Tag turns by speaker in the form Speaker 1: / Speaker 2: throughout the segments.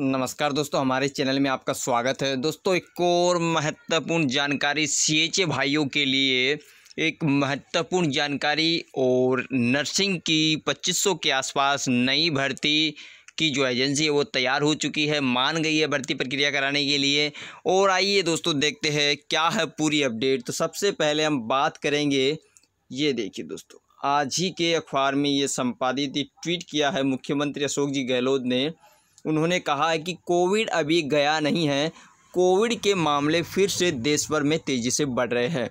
Speaker 1: नमस्कार दोस्तों हमारे चैनल में आपका स्वागत है दोस्तों एक और महत्वपूर्ण जानकारी सीएचए भाइयों के लिए एक महत्वपूर्ण जानकारी और नर्सिंग की 2500 के आसपास नई भर्ती की जो एजेंसी है वो तैयार हो चुकी है मान गई है भर्ती प्रक्रिया कराने के लिए और आइए दोस्तों देखते हैं क्या है पूरी अपडेट तो सबसे पहले हम बात करेंगे ये देखिए दोस्तों आज ही के अखबार में ये संपादित ट्वीट किया है मुख्यमंत्री अशोक जी गहलोत ने उन्होंने कहा है कि कोविड अभी गया नहीं है कोविड के मामले फिर से देश भर में तेज़ी से बढ़ रहे हैं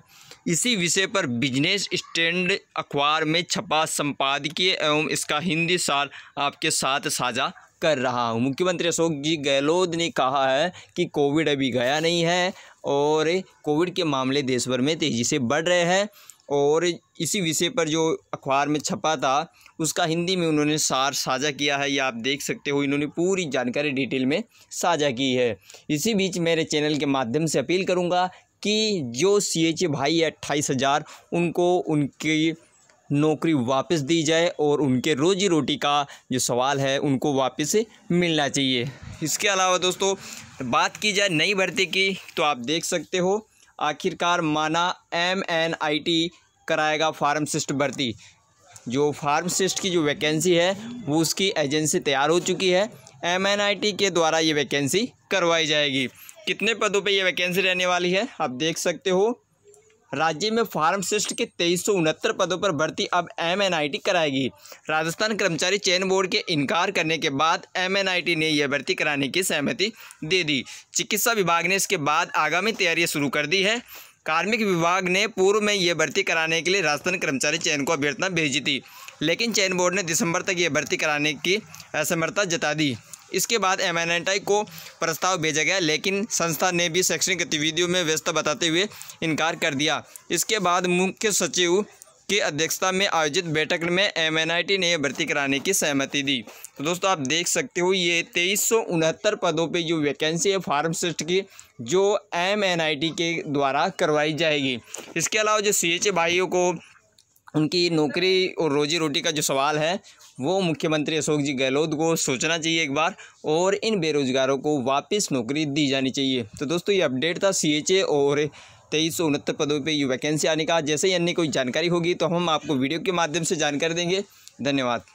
Speaker 1: इसी विषय पर बिजनेस स्टैंड अखबार में छपा संपादकीय एवं इसका हिंदी साल आपके साथ साझा कर रहा हूँ मुख्यमंत्री अशोक जी गहलोत ने कहा है कि कोविड अभी गया नहीं है और कोविड के मामले देश भर में तेज़ी से बढ़ रहे हैं और इसी विषय पर जो अखबार में छपा था उसका हिंदी में उन्होंने सार साझा किया है या आप देख सकते हो इन्होंने पूरी जानकारी डिटेल में साझा की है इसी बीच मेरे चैनल के माध्यम से अपील करूँगा कि जो सी एच भाई है अट्ठाईस हज़ार उनको उनकी नौकरी वापस दी जाए और उनके रोजी रोटी का जो सवाल है उनको वापस मिलना चाहिए इसके अलावा दोस्तों बात की जाए नई भर्ती की तो आप देख सकते हो आखिरकार माना एम एन आई टी कराएगा फार्मासिस्ट भर्ती जो फार्मासिस्ट की जो वैकेंसी है वो उसकी एजेंसी तैयार हो चुकी है एम एन आई टी के द्वारा ये वैकेंसी करवाई जाएगी कितने पदों पे ये वैकेंसी रहने वाली है आप देख सकते हो राज्य में फार्मसिस्ट के तेईस पदों पर भर्ती अब एम कराएगी राजस्थान कर्मचारी चयन बोर्ड के इनकार करने के बाद एम ने यह भर्ती कराने की सहमति दे दी चिकित्सा विभाग ने इसके बाद आगामी तैयारियां शुरू कर दी है कार्मिक विभाग ने पूर्व में यह भर्ती कराने के लिए राजस्थान कर्मचारी चयन को अभ्यर्थना भेजी थी लेकिन चयन बोर्ड ने दिसंबर तक यह भर्ती कराने की असमर्थता जता दी इसके बाद एम को प्रस्ताव भेजा गया लेकिन संस्था ने भी शैक्षणिक गतिविधियों में व्यस्त बताते हुए इनकार कर दिया इसके बाद मुख्य सचिव की अध्यक्षता में आयोजित बैठक में एम ने यह भर्ती कराने की सहमति दी तो दोस्तों आप देख सकते हो ये तेईस पदों पे जो वैकेंसी है फार्मासिस्ट की जो एम के द्वारा करवाई जाएगी इसके अलावा जो सी भाइयों को उनकी नौकरी और रोजी रोटी का जो सवाल है वो मुख्यमंत्री अशोक जी गहलोत को सोचना चाहिए एक बार और इन बेरोजगारों को वापस नौकरी दी जानी चाहिए तो दोस्तों ये अपडेट था सी और तेईस सौ उनहत्तर पदों पर ये वैकेंसी आने का जैसे ही अन्य कोई जानकारी होगी तो हम आपको वीडियो के माध्यम से जानकारी देंगे धन्यवाद